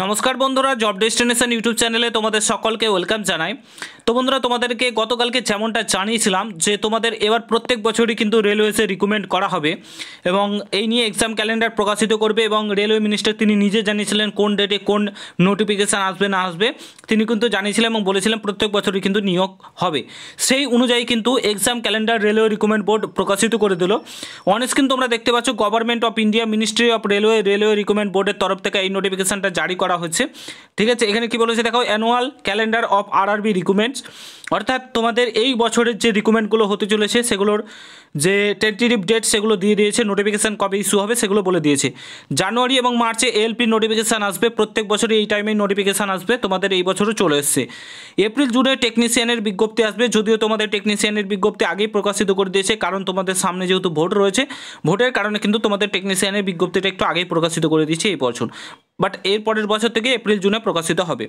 নমস্কার বন্ধুরা job destination YouTube চ্যানেলে তোমাদের সকলকে ওয়েলকাম জানাই তো বন্ধুরা তোমাদেরকে গতকালকে যেমনটা জানিয়েছিলাম যে তোমাদের এবার প্রত্যেক বছরই কিন্তু রেলওয়েসে রিকমেন্ড করা হবে এবং এই নিয়ে এক্সাম ক্যালেন্ডার প্রকাশিত করবে এবং রেলওয়ে মিনিস্টার তিনি নিজে জানিয়েছিলেন কোন ডেটে কোন নোটিফিকেশান আসবে না আসবে তিনি কিন্তু জানিয়েছিলেন এবং বলেছিলেন প্রত্যেক বছরই কিন্তু নিয়োগ হবে সেই অনুযায়ী কিন্তু exam calendar railway recommend board প্রকাশিত করে দিল অনেক কিন্তু তোমরা দেখতে পাচ্ছ government of India ministry of railway railway recommend বোর্ডের তরফ থেকে এই নোটিফিকেশানটা জারি করা হচ্ছে ঠিক আছে এখানে কি বলেছে দেখো অ্যানুয়াল ক্যালেন্ডার অফ আর আরবি রিকুমেন্টস অর্থাৎ তোমাদের এই বছরের যে রিকুমেন্টগুলো হতে চলেছে সেগুলোর যে টেন্টেটিভ ডেট সেগুলো দিয়ে দিয়েছে নোটিফিকেশান কবে ইস্যু হবে সেগুলো বলে দিয়েছে জানুয়ারি এবং মার্চে এলপি নোটিফিকেশান আসবে প্রত্যেক বছরই এই টাইমেই নোটিফিকেশান আসবে তোমাদের এই বছরও চলে এসছে এপ্রিল জুনে টেকনিশিয়ানের বিজ্ঞপ্তি আসবে যদিও তোমাদের টেকনিশিয়ানের বিজ্ঞপ্তি আগেই প্রকাশিত করে দিয়েছে কারণ তোমাদের সামনে যেহেতু ভোট রয়েছে ভোটের কারণে কিন্তু তোমাদের টেকনিশিয়ানের বিজ্ঞপ্তিটা একটু আগেই প্রকাশিত করে দিয়েছে এই বছর বাট এর পরের বছর থেকে এপ্রিল জুনে প্রকাশিত হবে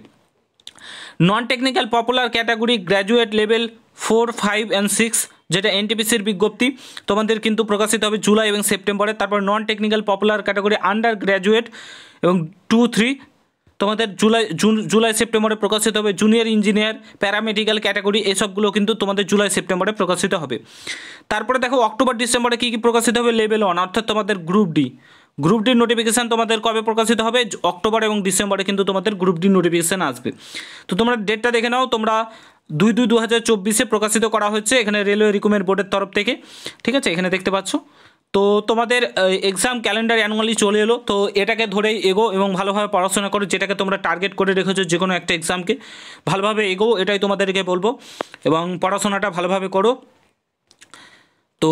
non technical popular category graduate level four five and six যেটা এনটিপিসির বিজ্ঞপ্তি তোমাদের কিন্তু প্রকাশিত হবে জুলাই এবং সেপ্টেম্বরে তারপর non technical popular category undergraduate এবং টু থ্রি তোমাদের জুলাই জুন জুলাই সেপ্টেম্বরে প্রকাশিত হবে জুনিয়র ইঞ্জিনিয়ার প্যারামেডিক্যাল ক্যাটাগরি এসবগুলো কিন্তু তোমাদের জুলাই সেপ্টেম্বরে প্রকাশিত হবে তারপরে দেখো অক্টোবর ডিসেম্বরে কী কী প্রকাশিত হবে লেভেল ওয়ান অর্থাৎ তোমাদের গ্রুপ ডি গ্রুপ ডির নোটিফিকেশান তোমাদের কবে প্রকাশিত হবে অক্টোবর এবং ডিসেম্বরে কিন্তু তোমাদের গ্রুপ ডির নোটিফিকেশান আসবে তো তোমরা ডেটটা দেখে নাও তোমরা দুই দুই দু হাজার চব্বিশে প্রকাশিত করা হয়েছে এখানে রেলওয়ে রিকুমেন্ট বোর্ডের তরফ থেকে ঠিক আছে এখানে দেখতে পাচ্ছ তো তোমাদের এক্সাম ক্যালেন্ডার অ্যানুয়ালি চলে এলো তো এটাকে ধরেই এগো এবং ভালোভাবে পড়াশোনা করো যেটাকে তোমরা টার্গেট করে রেখেছো যে কোনো একটা এক্সামকে ভালোভাবে এগো এটাই তোমাদেরকে বলবো এবং পড়াশোনাটা ভালোভাবে করো তো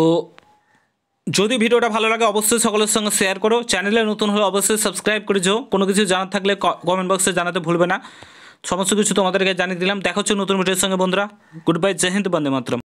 যদি ভিডিওটা ভালো লাগে অবশ্যই সকলের সঙ্গে শেয়ার করো চ্যানেলে নতুন হলে অবশ্যই সাবস্ক্রাইব করে যেও কোনো কিছু জানার থাকলে কমেন্ট বক্সে জানাতে ভুলবে না সমস্ত কিছু তোমাদেরকে জানিয়ে দিলাম দেখা হচ্ছে নতুন ভিডিওর সঙ্গে বন্ধুরা গুড বাই জয় হিন্দ বন্দে মাতরম